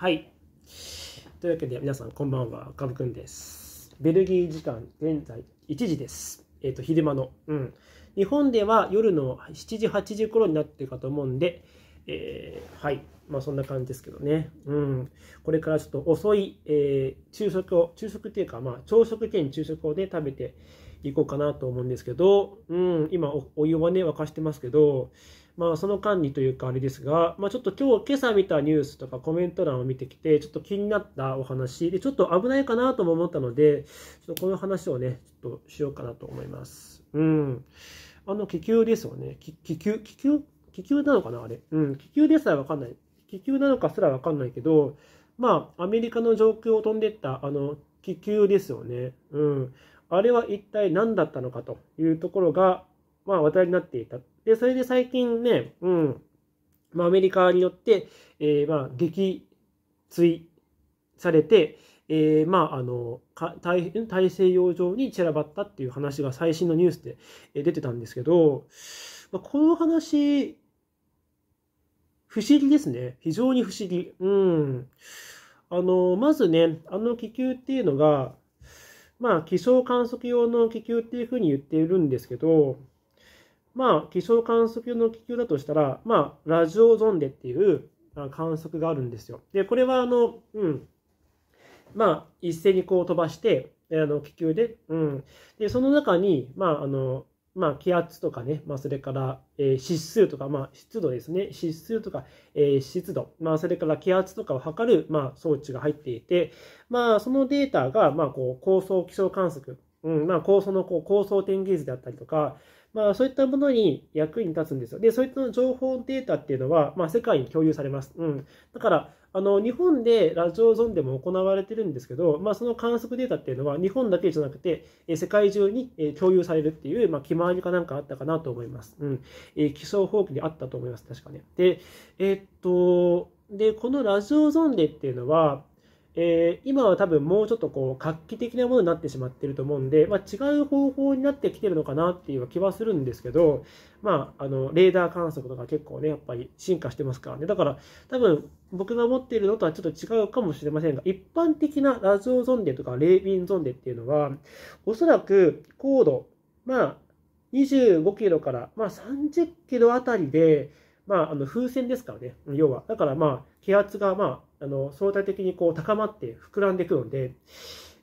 はい。というわけで皆さんこんばんは、かぶくんです。ベルギー時間現在1時です。えっ、ー、と、昼間の。うん。日本では夜の7時、8時頃になってるかと思うんで、えー、はい。まあそんな感じですけどね。うん。これからちょっと遅い、えー、昼食を、昼食っていうか、まあ朝食兼昼食をね、食べていこうかなと思うんですけど、うん、今お湯はね、沸かしてますけど、まあ、その間にというかあれですが、まあ、ちょっと今日、今朝見たニュースとかコメント欄を見てきて、ちょっと気になったお話で、ちょっと危ないかなとも思ったので、ちょっとこの話をね、ちょっとしようかなと思います。うん。あの、気球ですよね。気球、気球、気球なのかなあれ。うん、気球ですらわかんない。気球なのかすらわかんないけど、まあ、アメリカの上空を飛んでった、あの、気球ですよね。うん。あれは一体何だったのかというところが、まあ話題になっていた。で、それで最近ね、うん、まあアメリカによって、えー、まあ撃墜されて、えー、まあ、あの大大西洋上に散らばったっていう話が最新のニュースで出てたんですけど、まあ、この話、不思議ですね。非常に不思議。うん。あの、まずね、あの気球っていうのが、まあ、気象観測用の気球っていうふうに言っているんですけど、まあ、気象観測用の気球だとしたら、まあ、ラジオゾンデっていう観測があるんですよ。で、これは、あの、うん。まあ、一斉にこう飛ばして、あの、気球で、うん。で、その中に、まあ、あの、まあ、気圧とかね、まあ、それから、えー、指数とか、まあ、湿度ですね、指数とか、えー、湿度、まあ、それから気圧とかを測る、まあ、装置が入っていて、まあ、そのデータが、まあ、こう、高層気象観測、うん、まあ、高層のこう高層天気図であったりとか、まあ、そういったものに役に立つんですよ。で、そういった情報データっていうのは、まあ、世界に共有されます。うん。だから、あの、日本でラジオゾンデも行われてるんですけど、まあ、その観測データっていうのは、日本だけじゃなくて、え世界中に、え共有されるっていう、まあ、決まりかなんかあったかなと思います。うん。え気象法規であったと思います。確かね。で、えー、っと、で、このラジオゾンデっていうのは、えー、今は多分もうちょっとこう画期的なものになってしまってると思うんで、まあ、違う方法になってきてるのかなっていう気はするんですけど、まあ、あのレーダー観測とか結構ねやっぱり進化してますからねだから多分僕が持っているのとはちょっと違うかもしれませんが一般的なラジオゾンデとかレービンゾンデっていうのはおそらく高度まあ25キロから、まあ、30キロあたりで、まあ、あの風船ですからね要はだからまあ気圧がまああの相対的にこう高まって膨らんでくので、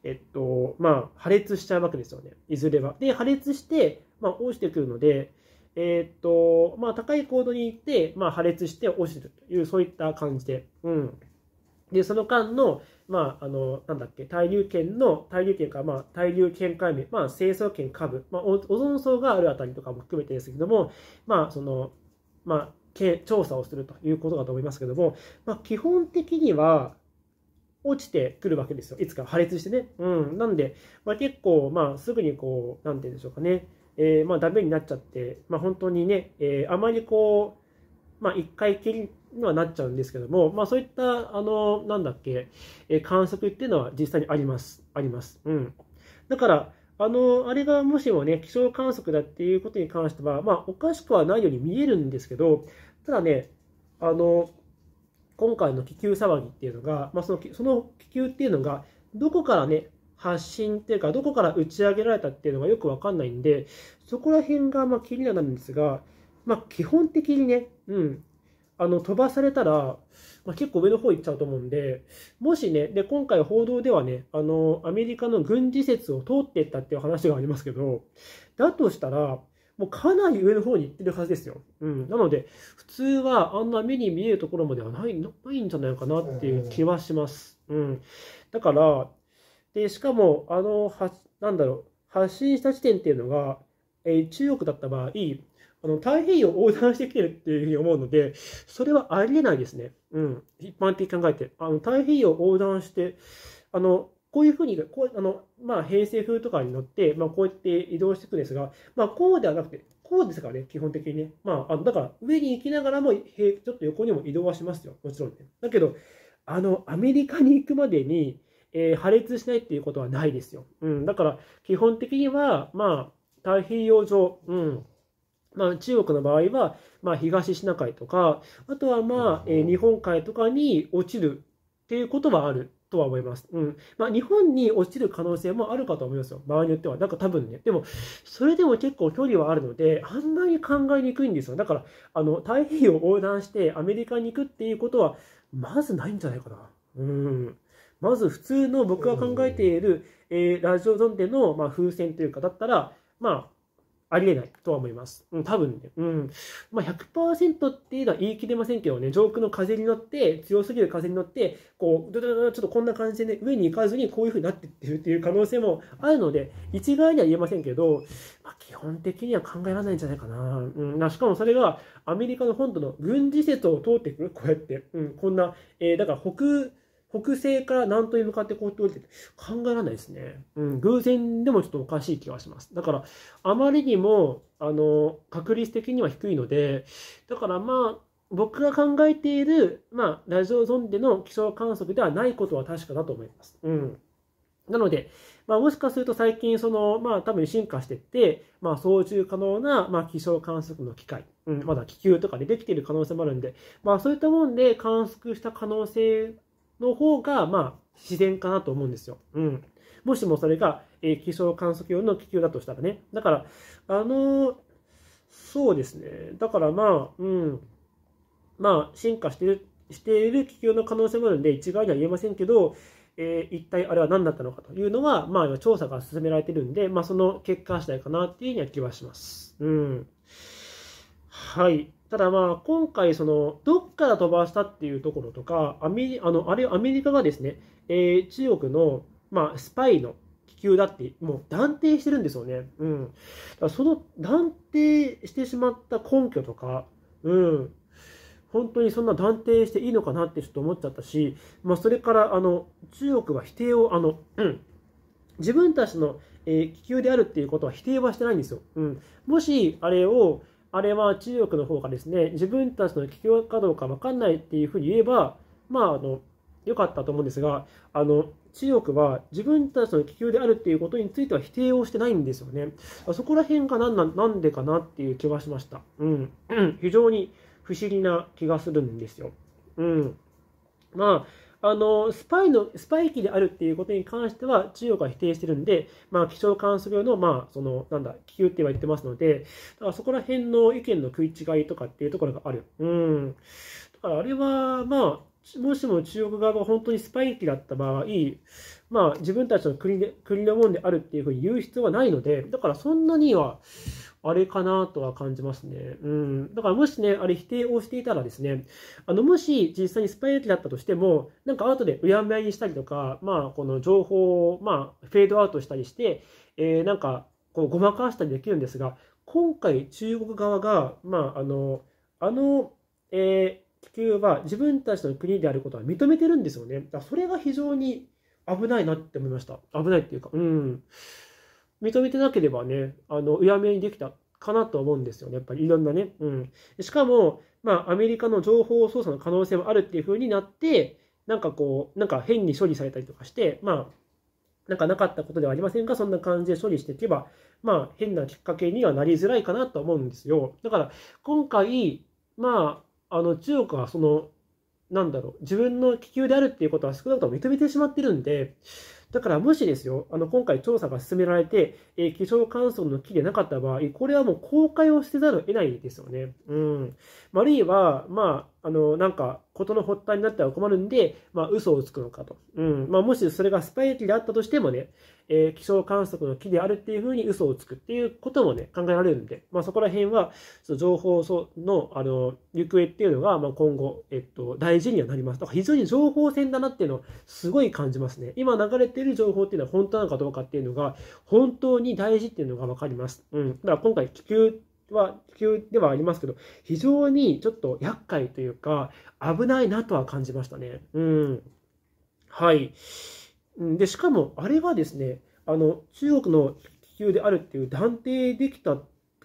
えっと、まあ、破裂しちゃうわけですよね、いずれは。で、破裂して、まあ、落ちてくるので、えっと、まあ、高い高度に行って、まあ、破裂して落ちてるという、そういった感じで。うん。で、その間の、まあ、あの、なんだっけ、対流圏の、対流圏か、まあ、対流圏界面、まあ、成層圏下部、まあオ、オゾン層があるあたりとかも含めてですけども、まあ、その、まあ、調査をするということだと思いますけども、まあ、基本的には落ちてくるわけですよ。いつか破裂してね。うん。なんで、まあ、結構、まあ、すぐにこう、なんて言うんでしょうかね。えー、まあ、ダメになっちゃって、まあ、本当にね、えー、あまりこう、まあ、一回きりにはなっちゃうんですけども、まあ、そういった、あの、なんだっけ、えー、観測っていうのは実際にあります。あります。うん。だから、あの、あれがもしもね、気象観測だっていうことに関しては、まあ、おかしくはないように見えるんですけど、ただね、あの、今回の気球騒ぎっていうのが、まあ、そのその気球っていうのが、どこからね、発信っていうか、どこから打ち上げられたっていうのがよくわかんないんで、そこら辺がま気になるんですが、まあ、基本的にね、うん、あの飛ばされたら、まあ、結構上の方行っちゃうと思うんで、もしね、で今回報道ではね、あのアメリカの軍事施設を通っていったっていう話がありますけど、だとしたら、もうかなり上の方に行ってるはずですよ。うん、なので、普通はあんな目に見えるところまではないないんじゃないかなっていう気はします。うん、だから、でしかもあのは、なんだろう、発信した地点っていうのが、えー、中国だった場合、あの太平洋を横断してきてるっていうふうに思うので、それはありえないですね。うん。一般的に考えて。あの太平洋を横断して、あの、こういうふうに、こうあのまあ、平成風とかに乗って、まあ、こうやって移動していくんですが、まあ、こうではなくて、こうですからね、基本的にね。まあ、あのだから、上に行きながらも、ちょっと横にも移動はしますよ、もちろんね。だけど、あの、アメリカに行くまでに、えー、破裂しないっていうことはないですよ。うん、だから、基本的には、まあ、太平洋上、うん、まあ、中国の場合は、まあ、東シナ海とか、あとは、まあえー、日本海とかに落ちるっていうことはあるとは思います。うんまあ、日本に落ちる可能性もあるかと思いますよ。場合によっては。なんか多分ね。でも、それでも結構距離はあるので、あんまり考えにくいんですよ。だから、あの、太平洋横断してアメリカに行くっていうことは、まずないんじゃないかな。うん。まず普通の僕が考えている、えー、ラジオゾンデの、まあ、風船というか、だったら、まあ、ありえないとは思います。うん、多分ね。うん。まあ、100%っていうのは言い切れませんけどね、上空の風に乗って、強すぎる風に乗って、こう、ドドドちょっとこんな感じで、ね、上に行かずにこういう風になってってるっていう可能性もあるので、一概には言えませんけど、まあ、基本的には考えられないんじゃないかな。うん。しかもそれが、アメリカの本土の軍事施設を通ってくるこうやって。うん。こんな、えー、だから北、北西から南東に向かってこうやって降りて考えられないですね。うん、偶然でもちょっとおかしい気がします。だから、あまりにも、あの、確率的には低いので、だからまあ、僕が考えている、まあ、ラジオゾンデの気象観測ではないことは確かだと思います。うん。なので、まあ、もしかすると最近、その、まあ、多分進化していって、まあ、操縦可能な、まあ、気象観測の機械、うん、まだ気球とかでできている可能性もあるんで、まあ、そういったもんで観測した可能性の方が、まあ、自然かなと思うんですよ。うん。もしもそれが、えー、気象観測用の気球だとしたらね。だから、あのー、そうですね。だからまあ、うん。まあ、進化してる、している気球の可能性もあるんで、一概には言えませんけど、えー、一体あれは何だったのかというのは、まあ、調査が進められてるんで、まあ、その結果次第かなっていうには気はします。うん。はい。ただまあ今回そのどっから飛ばしたっていうところとかアメリあのあれアメリカがですね、えー、中国のまあスパイの気球だってもう断定してるんですよね。うん、だその断定してしまった根拠とか、うん、本当にそんな断定していいのかなってちょっと思っちゃったし、まあ、それからあの中国は否定をあの、うん、自分たちの、えー、気球であるっていうことは否定はしてないんですよ。うん、もしあれをあれは中国の方がですね、自分たちの企業かどうか分かんないっていうふうに言えば、まあ、あの、良かったと思うんですが、あの、中国は自分たちの気球であるっていうことについては否定をしてないんですよね。そこら辺が何ななんでかなっていう気はしました。うん。非常に不思議な気がするんですよ。うん。まあ、あのスパイのスパイ機であるっていうことに関しては中国は否定してるんで、まあ、気象観測用の,、まあ、そのなんだ気球って言われてますので、だからそこら辺の意見の食い違いとかっていうところがある。うん、だからあれは、まあ、もしも中国側が本当にスパイ機だった場合、まあ、自分たちの国で国のものであるっていうふうに言う必要はないので、だからそんなにはあれかなとは感じますね。うん。だからもしね、あれ否定をしていたらですね、あの、もし実際にスパイ駅だったとしても、なんか後でうやむやにしたりとか、まあ、この情報を、まあ、フェードアウトしたりして、えー、なんか、こう、ごまかしたりできるんですが、今回中国側が、まあ、あの、あの、えー、気球は自分たちの国であることは認めてるんですよね。だそれが非常に危ないなって思いました。危ないっていうか、うん。認めてなければね、あの、うやめにできたかなと思うんですよね。やっぱりいろんなね。うん。しかも、まあ、アメリカの情報操作の可能性もあるっていう風になって、なんかこう、なんか変に処理されたりとかして、まあ、なんかなかったことではありませんが、そんな感じで処理していけば、まあ、変なきっかけにはなりづらいかなと思うんですよ。だから、今回、まあ、あの、中国はその、なんだろう、自分の気球であるっていうことは少なくとも認めてしまってるんで、だからもしですよ、あの、今回調査が進められて、えー、気象乾燥の木でなかった場合、これはもう公開をしてざるを得ないですよね。うん。あるいは、まあ、あの、なんか、ことの発端になっては困るんで、まあ、嘘をつくのかと。うん。まあ、もしそれがスパイ機であったとしてもね、えー、気象観測の木であるっていうふうに嘘をつくっていうこともね、考えられるんで、まあ、そこら辺は、情報の、あの、行方っていうのが、まあ、今後、えっと、大事にはなります。だから非常に情報戦だなっていうのをすごい感じますね。今流れている情報っていうのは本当なのかどうかっていうのが、本当に大事っていうのがわかります。うん。だから今回気球は、球ではありますけど、非常にちょっと厄介というか、危ないなとは感じましたね。うん。はい。で、しかも、あれはですね、あの、中国の気球であるっていう断定できた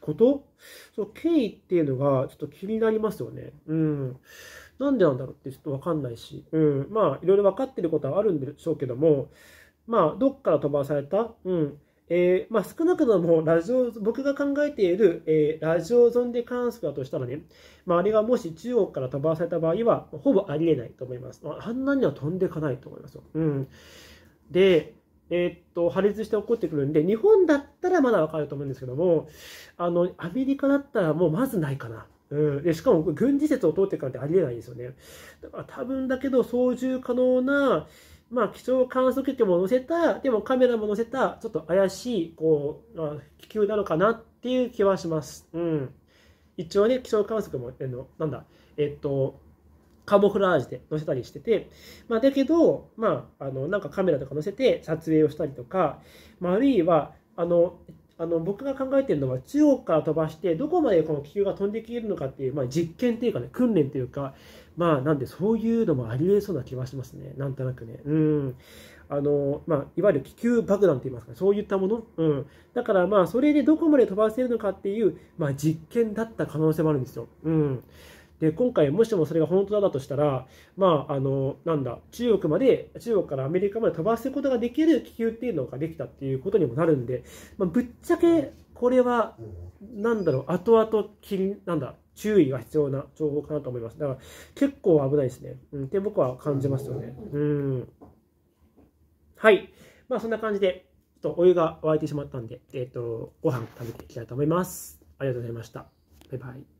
こと、その経緯っていうのがちょっと気になりますよね。うん。なんでなんだろうってちょっとわかんないし、うん。まあ、いろいろ分かってることはあるんでしょうけども、まあ、どっから飛ばされた、うん。えー、まあ、少なくともラジオ僕が考えている、えー、ラジオゾンデ観測だとしたらね、まあ、あれがもし中国から飛ばされた場合は、ほぼありえないと思います。あんなには飛んでいかないと思いますよ。うん、で、えー、っと破裂して起こってくるんで、日本だったらまだわかると思うんですけども、あのアメリカだったらもうまずないかな。うん、でしかも軍事施設を通っていくなんてありえないんですよね。だから多分だけど操縦可能な、まあ、気象観測機も載せた、でもカメラも載せた、ちょっと怪しい、こう、あ気球なのかなっていう気はします。うん。一応ね、気象観測も、えのなんだ、えっと、カモフラージュで載せたりしてて、まあ、だけど、まあ、あの、なんかカメラとか載せて撮影をしたりとか、まあ、あるいは、あの、あの僕が考えているのは中国から飛ばしてどこまでこの気球が飛んでいけるのかっていう、まあ、実験というかね訓練というかまあなんでそういうのもありえそうな気はしますねなんとなくねうんあのまあ、いわゆる気球爆弾といいますか、そういったもの、うん、だからまあそれでどこまで飛ばせるのかっていう、まあ、実験だった可能性もあるんですよ。うん、で今回もしもそれが本当だとしたら、まあ、あのなんだ中国まで中国からアメリカまで飛ばすことができる気球っていうのができたっていうことにもなるんで、まあ、ぶっちゃけこれは、なんだろう、後々気なんだ注意が必要な情報かなと思います。だから結構危ないですね。うん、って僕は感じますよね。うん。はい。まあそんな感じで、ちょっとお湯が沸いてしまったんで、えっ、ー、と、ご飯食べていきたいと思います。ありがとうございました。バイバイ。